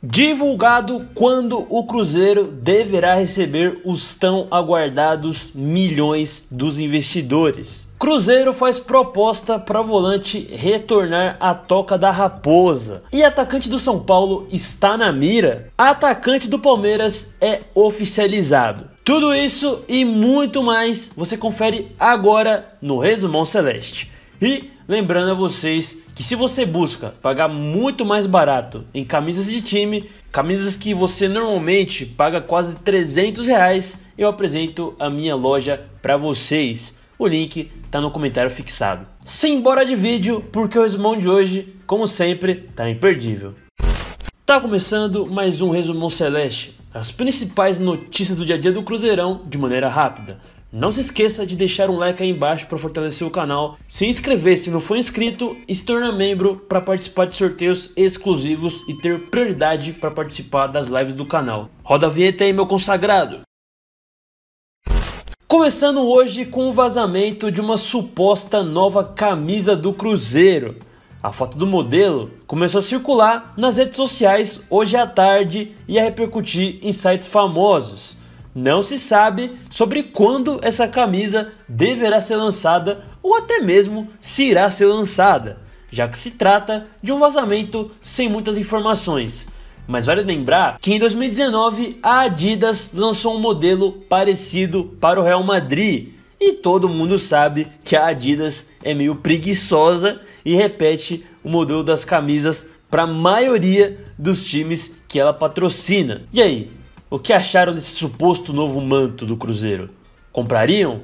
Divulgado quando o Cruzeiro deverá receber os tão aguardados milhões dos investidores. Cruzeiro faz proposta para volante retornar à toca da Raposa. E atacante do São Paulo está na mira. Atacante do Palmeiras é oficializado. Tudo isso e muito mais você confere agora no Resumão Celeste. E Lembrando a vocês que se você busca pagar muito mais barato em camisas de time, camisas que você normalmente paga quase 300 reais, eu apresento a minha loja para vocês. O link está no comentário fixado. Simbora de vídeo, porque o resumão de hoje, como sempre, está imperdível. Tá começando mais um Resumão Celeste, as principais notícias do dia a dia do Cruzeirão de maneira rápida. Não se esqueça de deixar um like aí embaixo para fortalecer o canal, se inscrever se não for inscrito e se tornar membro para participar de sorteios exclusivos e ter prioridade para participar das lives do canal. Roda a vinheta aí, meu consagrado! Começando hoje com o vazamento de uma suposta nova camisa do Cruzeiro. A foto do modelo começou a circular nas redes sociais hoje à tarde e a repercutir em sites famosos não se sabe sobre quando essa camisa deverá ser lançada ou até mesmo se irá ser lançada, já que se trata de um vazamento sem muitas informações. Mas vale lembrar que em 2019 a Adidas lançou um modelo parecido para o Real Madrid. E todo mundo sabe que a Adidas é meio preguiçosa e repete o modelo das camisas para a maioria dos times que ela patrocina. E aí, o que acharam desse suposto novo manto do Cruzeiro? Comprariam?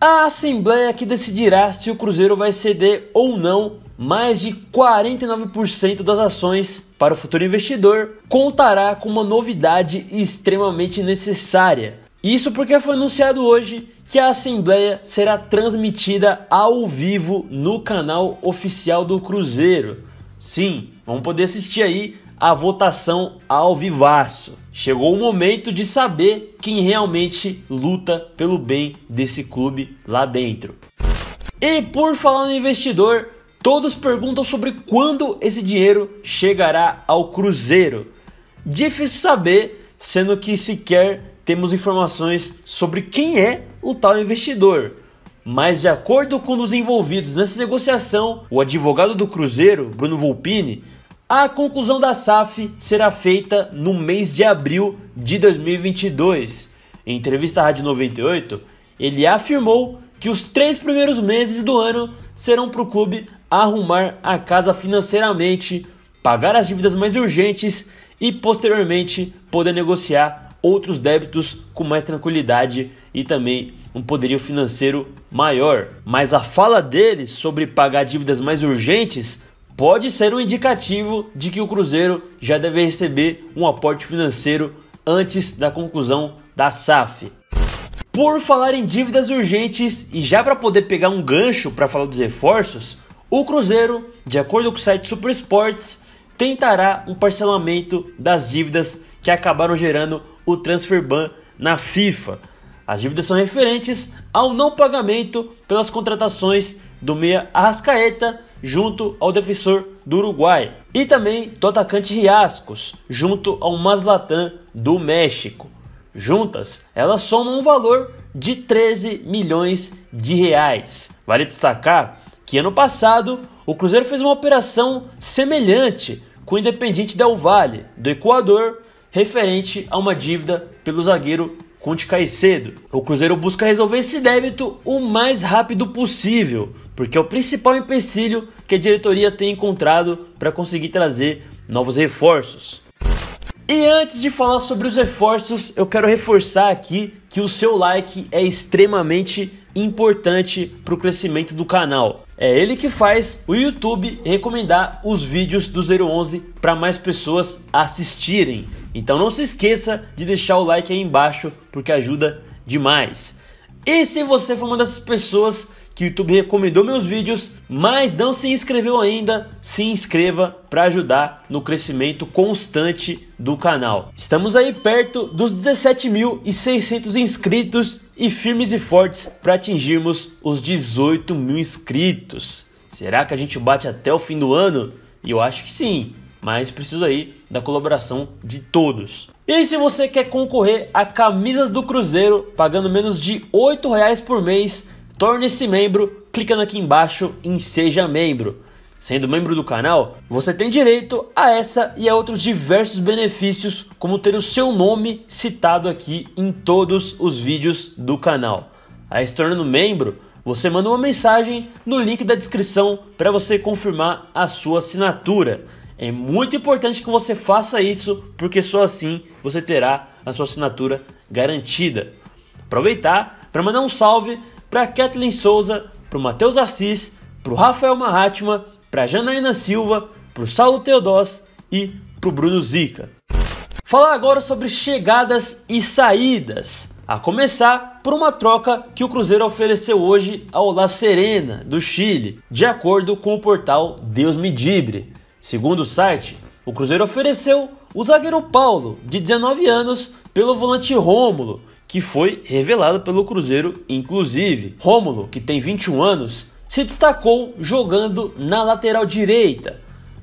A Assembleia que decidirá se o Cruzeiro vai ceder ou não mais de 49% das ações para o futuro investidor, contará com uma novidade extremamente necessária. Isso porque foi anunciado hoje que a Assembleia será transmitida ao vivo no canal oficial do Cruzeiro. Sim, vamos poder assistir aí a votação ao vivaço. Chegou o momento de saber quem realmente luta pelo bem desse clube lá dentro. E por falar no investidor, todos perguntam sobre quando esse dinheiro chegará ao Cruzeiro. Difícil saber, sendo que sequer temos informações sobre quem é o tal investidor. Mas, de acordo com os envolvidos nessa negociação, o advogado do Cruzeiro, Bruno Volpini, a conclusão da SAF será feita no mês de abril de 2022. Em entrevista à Rádio 98, ele afirmou que os três primeiros meses do ano serão para o clube arrumar a casa financeiramente, pagar as dívidas mais urgentes e posteriormente poder negociar outros débitos com mais tranquilidade e também um poderio financeiro maior. Mas a fala dele sobre pagar dívidas mais urgentes pode ser um indicativo de que o Cruzeiro já deve receber um aporte financeiro antes da conclusão da SAF. Por falar em dívidas urgentes e já para poder pegar um gancho para falar dos reforços, o Cruzeiro, de acordo com o site Super Sports, tentará um parcelamento das dívidas que acabaram gerando o transfer ban na FIFA. As dívidas são referentes ao não pagamento pelas contratações do meia Arrascaeta junto ao defensor do Uruguai, e também do atacante Riascos, junto ao Maslatan do México. Juntas, elas somam um valor de 13 milhões de reais. Vale destacar que ano passado o Cruzeiro fez uma operação semelhante com o Independiente Del Valle, do Equador, referente a uma dívida pelo zagueiro Conte Caicedo. O Cruzeiro busca resolver esse débito o mais rápido possível, porque é o principal empecilho que a diretoria tem encontrado para conseguir trazer novos reforços. E antes de falar sobre os reforços, eu quero reforçar aqui que o seu like é extremamente importante para o crescimento do canal. É ele que faz o YouTube recomendar os vídeos do 011 para mais pessoas assistirem. Então não se esqueça de deixar o like aí embaixo porque ajuda demais. E se você for uma dessas pessoas que o YouTube recomendou meus vídeos, mas não se inscreveu ainda, se inscreva para ajudar no crescimento constante do canal. Estamos aí perto dos 17.600 inscritos e firmes e fortes para atingirmos os 18 mil inscritos. Será que a gente bate até o fim do ano? Eu acho que sim, mas preciso aí da colaboração de todos. E se você quer concorrer a camisas do Cruzeiro pagando menos de R$ reais por mês, Torne-se membro clicando aqui embaixo em Seja Membro. Sendo membro do canal, você tem direito a essa e a outros diversos benefícios, como ter o seu nome citado aqui em todos os vídeos do canal. Aí se tornando membro, você manda uma mensagem no link da descrição para você confirmar a sua assinatura. É muito importante que você faça isso, porque só assim você terá a sua assinatura garantida. Aproveitar para mandar um salve para Kathleen Souza, para o Matheus Assis, para o Rafael Mahatma, para Janaína Silva, para o Saulo Teodós e para o Bruno Zica. Falar agora sobre chegadas e saídas, a começar por uma troca que o Cruzeiro ofereceu hoje ao La Serena, do Chile, de acordo com o portal Deus Me Dibre. Segundo o site, o Cruzeiro ofereceu o zagueiro Paulo, de 19 anos, pelo volante Rômulo, que foi revelado pelo Cruzeiro, inclusive. Rômulo, que tem 21 anos, se destacou jogando na lateral direita.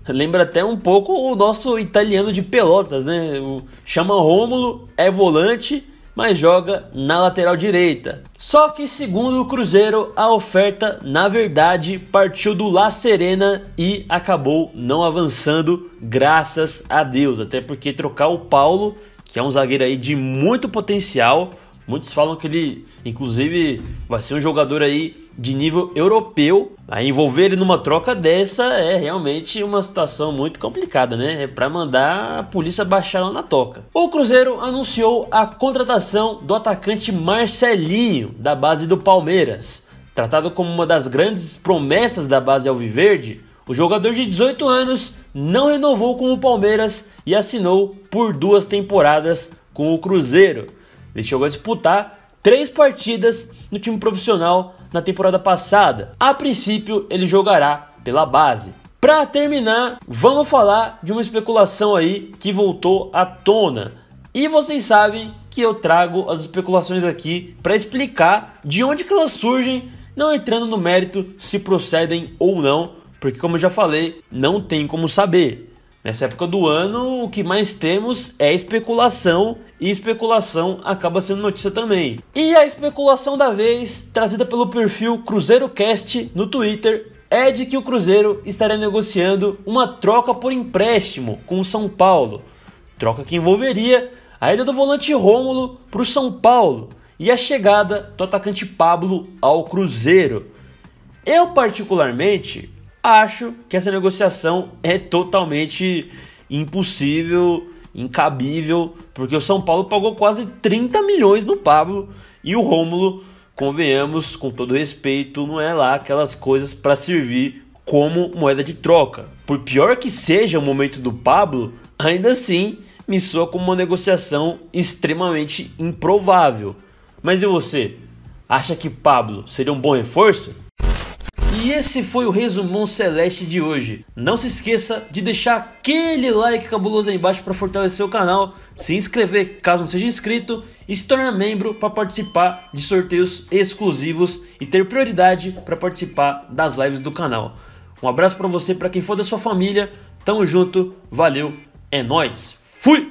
Lembra até um pouco o nosso italiano de pelotas, né? O chama Rômulo, é volante, mas joga na lateral direita. Só que, segundo o Cruzeiro, a oferta, na verdade, partiu do La Serena e acabou não avançando, graças a Deus. Até porque trocar o Paulo que é um zagueiro aí de muito potencial. Muitos falam que ele, inclusive, vai ser um jogador aí de nível europeu. Aí envolver ele numa troca dessa é realmente uma situação muito complicada, né? É para mandar a polícia baixar lá na toca. O Cruzeiro anunciou a contratação do atacante Marcelinho, da base do Palmeiras. Tratado como uma das grandes promessas da base alviverde, o jogador de 18 anos não renovou com o Palmeiras e assinou por duas temporadas com o Cruzeiro. Ele chegou a disputar três partidas no time profissional na temporada passada. A princípio, ele jogará pela base. Para terminar, vamos falar de uma especulação aí que voltou à tona. E vocês sabem que eu trago as especulações aqui para explicar de onde que elas surgem, não entrando no mérito se procedem ou não, porque, como eu já falei, não tem como saber. Nessa época do ano, o que mais temos é especulação, e especulação acaba sendo notícia também. E a especulação da vez, trazida pelo perfil CruzeiroCast no Twitter, é de que o Cruzeiro estaria negociando uma troca por empréstimo com o São Paulo. Troca que envolveria a ida do volante Rômulo para o São Paulo e a chegada do atacante Pablo ao Cruzeiro. Eu, particularmente, Acho que essa negociação é totalmente impossível, incabível, porque o São Paulo pagou quase 30 milhões no Pablo e o Rômulo, convenhamos, com todo respeito, não é lá aquelas coisas para servir como moeda de troca. Por pior que seja o momento do Pablo, ainda assim me soa como uma negociação extremamente improvável. Mas e você? Acha que Pablo seria um bom reforço? E esse foi o resumão celeste de hoje. Não se esqueça de deixar aquele like cabuloso aí embaixo para fortalecer o canal, se inscrever caso não seja inscrito e se tornar membro para participar de sorteios exclusivos e ter prioridade para participar das lives do canal. Um abraço para você, para quem for da sua família. Tamo junto, valeu, é nós. Fui.